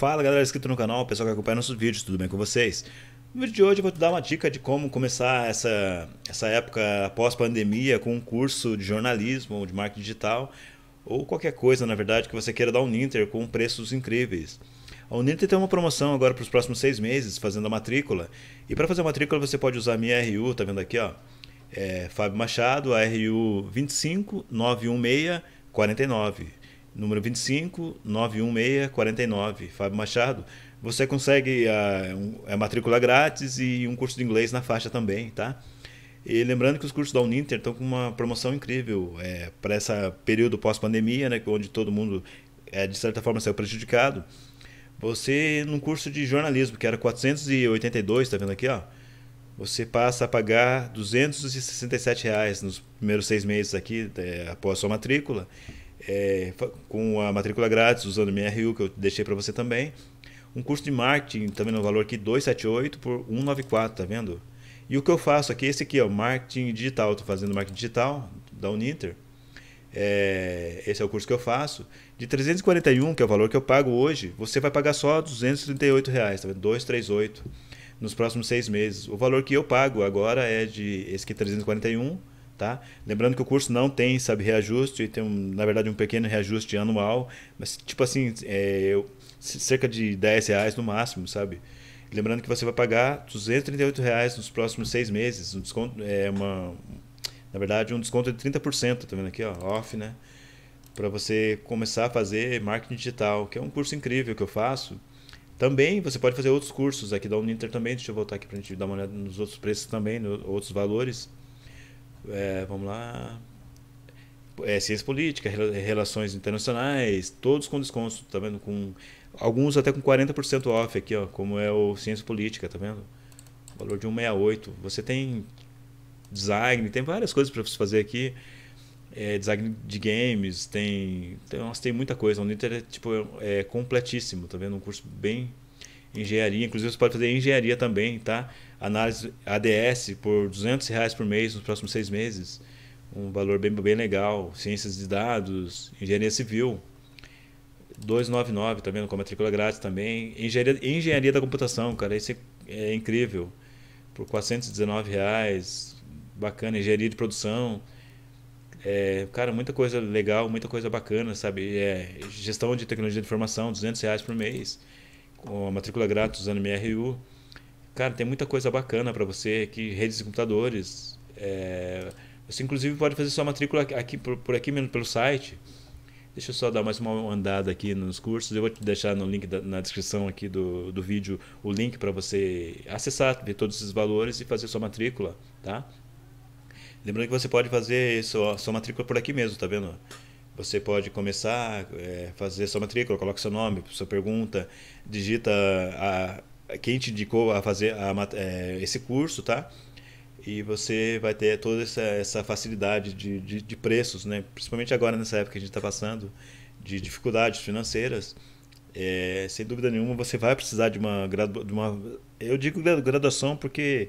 Fala galera inscrito no canal, pessoal que acompanha nossos vídeos, tudo bem com vocês? No vídeo de hoje eu vou te dar uma dica de como começar essa, essa época pós-pandemia com um curso de jornalismo ou de marketing digital ou qualquer coisa, na verdade, que você queira dar um Ninter com preços incríveis. A Uninter tem uma promoção agora para os próximos seis meses, fazendo a matrícula. E para fazer a matrícula você pode usar a minha RU, tá vendo aqui, ó? É, Fábio Machado, a RU 2591649 número 25 916 49, Fábio Machado. Você consegue a, ah, um, a é matrícula grátis e um curso de inglês na faixa também, tá? E lembrando que os cursos da Uninter estão com uma promoção incrível é, para esse período pós-pandemia, né, onde todo mundo, é, de certa forma, saiu prejudicado. Você, num curso de jornalismo, que era 482, tá vendo aqui, ó? Você passa a pagar R$ 267 reais nos primeiros seis meses aqui, é, após a sua matrícula é, com a matrícula grátis, usando o RU, que eu deixei para você também. Um curso de marketing, também no valor aqui, 278 por 194, tá vendo? E o que eu faço aqui, esse aqui, ó, marketing digital. Estou fazendo marketing digital da Uninter. É, esse é o curso que eu faço. De 341, que é o valor que eu pago hoje, você vai pagar só 238 reais, tá vendo? 238 nos próximos seis meses. O valor que eu pago agora é de esse aqui 341 Tá? Lembrando que o curso não tem, sabe, reajuste, tem, um, na verdade, um pequeno reajuste anual, mas, tipo assim, é, eu, cerca de 10 reais no máximo, sabe? Lembrando que você vai pagar 238 reais nos próximos seis meses, um desconto, é uma, na verdade, um desconto de 30%, tá vendo aqui, ó, off, né? Para você começar a fazer marketing digital, que é um curso incrível que eu faço. Também você pode fazer outros cursos aqui da Uninter também, deixa eu voltar aqui para a gente dar uma olhada nos outros preços também, nos outros valores é, vamos lá, é, ciência política, relações internacionais, todos com desconto, tá vendo? Com, alguns até com 40% off aqui, ó, como é o ciência política, tá vendo? Valor de 168. Você tem design, tem várias coisas para você fazer aqui. É, design de games, tem, tem, nossa, tem muita coisa. O Niter é, tipo, é completíssimo, tá vendo? Um curso bem engenharia. Inclusive, você pode fazer engenharia também, tá? Análise ADS por 200 reais por mês nos próximos seis meses. Um valor bem, bem legal. Ciências de dados, engenharia civil. 299, tá vendo? Com matrícula é grátis também. Engenharia, engenharia da computação, cara. Isso é, é incrível. Por 419 reais. Bacana. Engenharia de produção. É, cara, muita coisa legal, muita coisa bacana, sabe? É, gestão de tecnologia de informação, 200 reais por mês a matrícula grátis usando MRU. Cara, tem muita coisa bacana para você aqui, redes de computadores. É, você inclusive pode fazer sua matrícula aqui por, por aqui mesmo pelo site. Deixa eu só dar mais uma andada aqui nos cursos. Eu vou te deixar no link da, na descrição aqui do, do vídeo o link para você acessar, ver todos esses valores e fazer sua matrícula, tá? Lembrando que você pode fazer sua, sua matrícula por aqui mesmo, tá vendo? Você pode começar, é, fazer sua matrícula, coloca seu nome, sua pergunta, digita a, a quem te indicou a fazer a, é, esse curso, tá? E você vai ter toda essa, essa facilidade de, de, de preços, né? Principalmente agora nessa época que a gente está passando de dificuldades financeiras. É, sem dúvida nenhuma você vai precisar de uma, graduação. eu digo graduação porque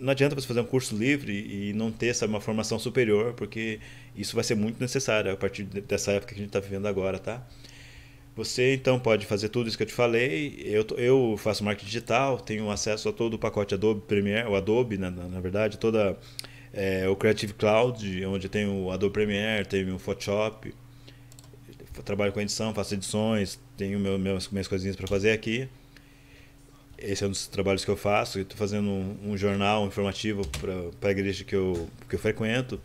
não adianta você fazer um curso livre e não ter sabe, uma formação superior, porque isso vai ser muito necessário a partir dessa época que a gente está vivendo agora, tá? Você então pode fazer tudo isso que eu te falei. Eu, eu faço marketing digital, tenho acesso a todo o pacote Adobe Premiere, o Adobe, né, na, na verdade, toda é, o Creative Cloud, onde tem o Adobe Premiere, tem o Photoshop. Eu trabalho com edição, faço edições, tenho meu, meus, minhas coisinhas para fazer aqui esse é um dos trabalhos que eu faço. Estou fazendo um, um, jornal informativo para a igreja que eu, que eu frequento.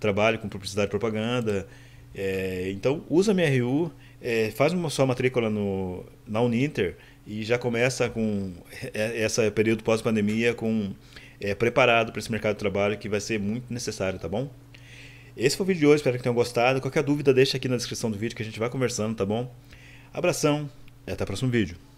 Trabalho com publicidade e propaganda. É, então, usa a MRU, é, faz uma sua matrícula no, na Uninter e já começa com é, esse período pós-pandemia com é, preparado para esse mercado de trabalho que vai ser muito necessário, tá bom? Esse foi o vídeo de hoje, espero que tenham gostado. Qualquer dúvida, deixa aqui na descrição do vídeo que a gente vai conversando, tá bom? Abração e até o próximo vídeo.